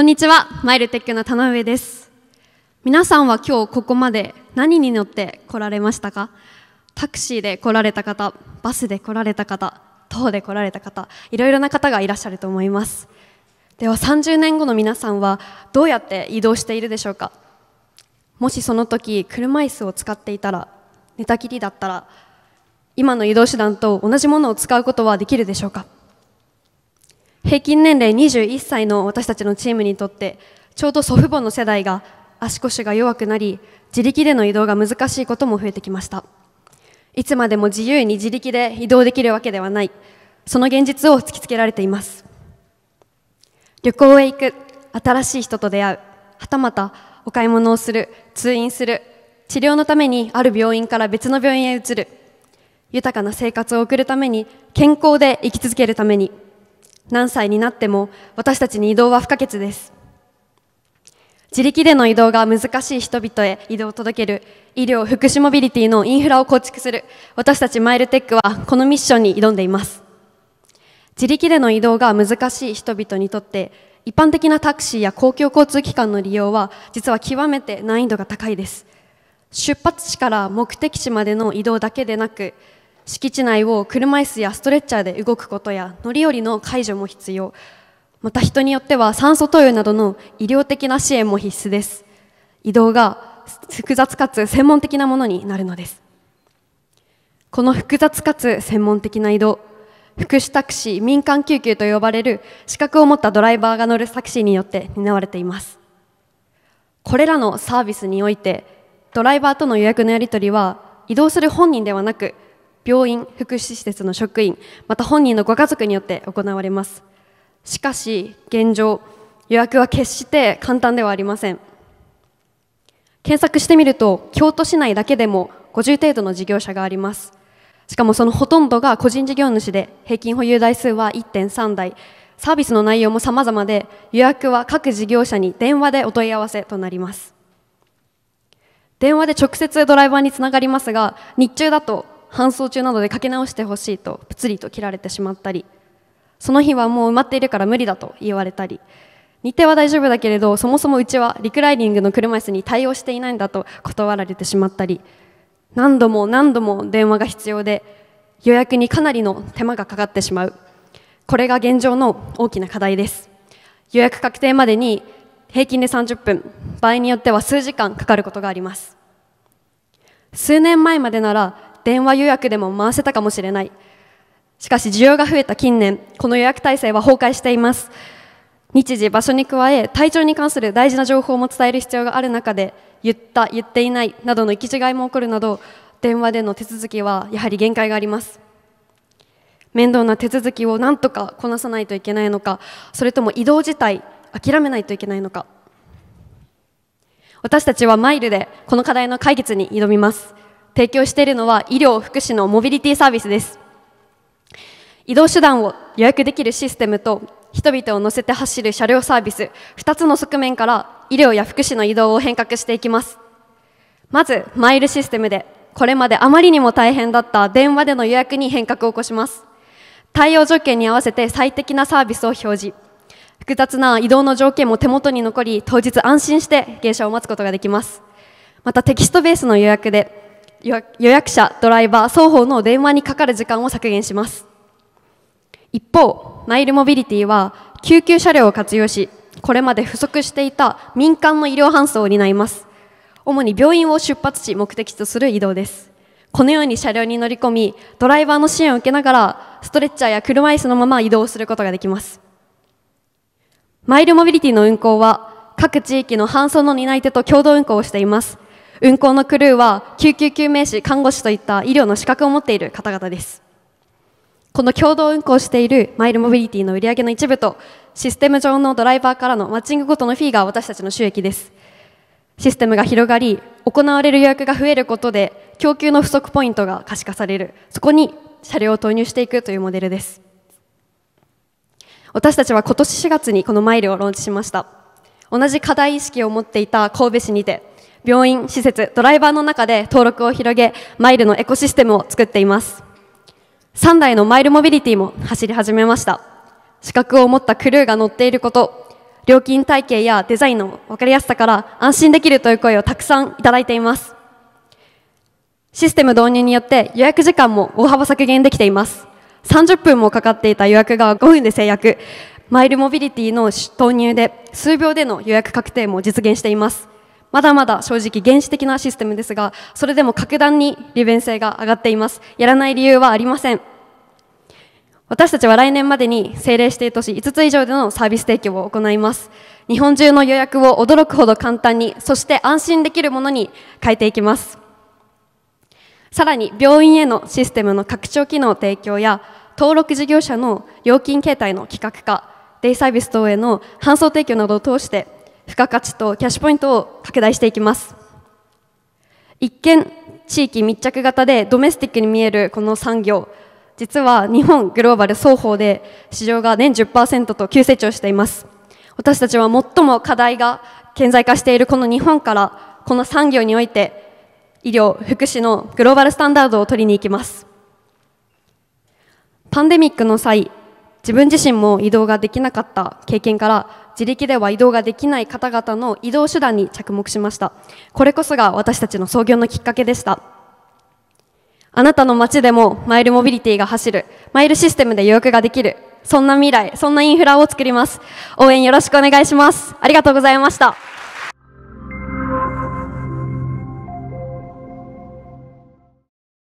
こんにちは、マイルテックの田上です。皆さんは今日ここまで何に乗って来られましたかタクシーで来られた方、バスで来られた方、徒歩で来られた方、いろいろな方がいらっしゃると思います。では30年後の皆さんはどうやって移動しているでしょうかもしその時車椅子を使っていたら、寝たきりだったら、今の移動手段と同じものを使うことはできるでしょうか平均年齢21歳の私たちのチームにとってちょうど祖父母の世代が足腰が弱くなり自力での移動が難しいことも増えてきましたいつまでも自由に自力で移動できるわけではないその現実を突きつけられています旅行へ行く新しい人と出会うはたまたお買い物をする通院する治療のためにある病院から別の病院へ移る豊かな生活を送るために健康で生き続けるために何歳になっても私たちに移動は不可欠です自力での移動が難しい人々へ移動を届ける医療・福祉モビリティのインフラを構築する私たちマイルテックはこのミッションに挑んでいます自力での移動が難しい人々にとって一般的なタクシーや公共交通機関の利用は実は極めて難易度が高いです出発地から目的地までの移動だけでなく敷地内を車椅子やストレッチャーで動くことや乗り降りの介助も必要また人によっては酸素投与などの医療的な支援も必須です移動が複雑かつ専門的なものになるのですこの複雑かつ専門的な移動福祉タクシー民間救急と呼ばれる資格を持ったドライバーが乗るタクシーによって担われていますこれらのサービスにおいてドライバーとの予約のやり取りは移動する本人ではなく病院福祉施設の職員また本人のご家族によって行われますしかし現状予約は決して簡単ではありません検索してみると京都市内だけでも50程度の事業者がありますしかもそのほとんどが個人事業主で平均保有台数は1.3台サービスの内容も様々で予約は各事業者に電話でお問い合わせとなります電話で直接ドライバーにつながりますが日中だと搬送中などでかけ直してほしいとプツリと切られてしまったりその日はもう埋まっているから無理だと言われたり日程は大丈夫だけれどそもそもうちはリクライニングの車椅子に対応していないんだと断られてしまったり何度も何度も電話が必要で予約にかなりの手間がかかってしまうこれが現状の大きな課題です予約確定までに平均で30分場合によっては数時間かかることがあります数年前までなら電話予約でも回せたかもしれないしかし需要が増えた近年この予約体制は崩壊しています日時場所に加え体調に関する大事な情報も伝える必要がある中で言った言っていないなどの行き違いも起こるなど電話での手続きはやはり限界があります面倒な手続きを何とかこなさないといけないのかそれとも移動自体諦めないといけないのか私たちはマイルでこの課題の解決に挑みます提供しているのは医療・福祉のモビリティサービスです。移動手段を予約できるシステムと人々を乗せて走る車両サービス2つの側面から医療や福祉の移動を変革していきますまずマイルシステムでこれまであまりにも大変だった電話での予約に変革を起こします対応条件に合わせて最適なサービスを表示複雑な移動の条件も手元に残り当日安心して芸者を待つことができますまたテキストベースの予約で予約者、ドライバー双方の電話にかかる時間を削減します。一方、マイルモビリティは救急車両を活用し、これまで不足していた民間の医療搬送を担います。主に病院を出発し目的とする移動です。このように車両に乗り込み、ドライバーの支援を受けながら、ストレッチャーや車椅子のまま移動することができます。マイルモビリティの運行は、各地域の搬送の担い手と共同運行をしています。運行のクルーは救急救命士、看護師といった医療の資格を持っている方々です。この共同運行しているマイルモビリティの売り上げの一部とシステム上のドライバーからのマッチングごとのフィーが私たちの収益です。システムが広がり、行われる予約が増えることで供給の不足ポイントが可視化される。そこに車両を投入していくというモデルです。私たちは今年4月にこのマイルをローンチしました。同じ課題意識を持っていた神戸市にて病院、施設、ドライバーの中で登録を広げ、マイルのエコシステムを作っています。3台のマイルモビリティも走り始めました。資格を持ったクルーが乗っていること、料金体系やデザインの分かりやすさから安心できるという声をたくさんいただいています。システム導入によって予約時間も大幅削減できています。30分もかかっていた予約が5分で制約、マイルモビリティの投入で数秒での予約確定も実現しています。まだまだ正直原始的なシステムですが、それでも格段に利便性が上がっています。やらない理由はありません。私たちは来年までに政令指定都市5つ以上でのサービス提供を行います。日本中の予約を驚くほど簡単に、そして安心できるものに変えていきます。さらに、病院へのシステムの拡張機能提供や、登録事業者の料金形態の企画化、デイサービス等への搬送提供などを通して、付加価値とキャッシュポイントを拡大していきます一見地域密着型でドメスティックに見えるこの産業実は日本グローバル双方で市場が年10%と急成長しています私たちは最も課題が顕在化しているこの日本からこの産業において医療福祉のグローバルスタンダードを取りに行きますパンデミックの際自分自身も移動ができなかった経験から自力では移動ができない方々の移動手段に着目しましたこれこそが私たちの創業のきっかけでしたあなたの街でもマイルモビリティが走るマイルシステムで予約ができるそんな未来そんなインフラを作ります応援よろしくお願いしますありがとうございました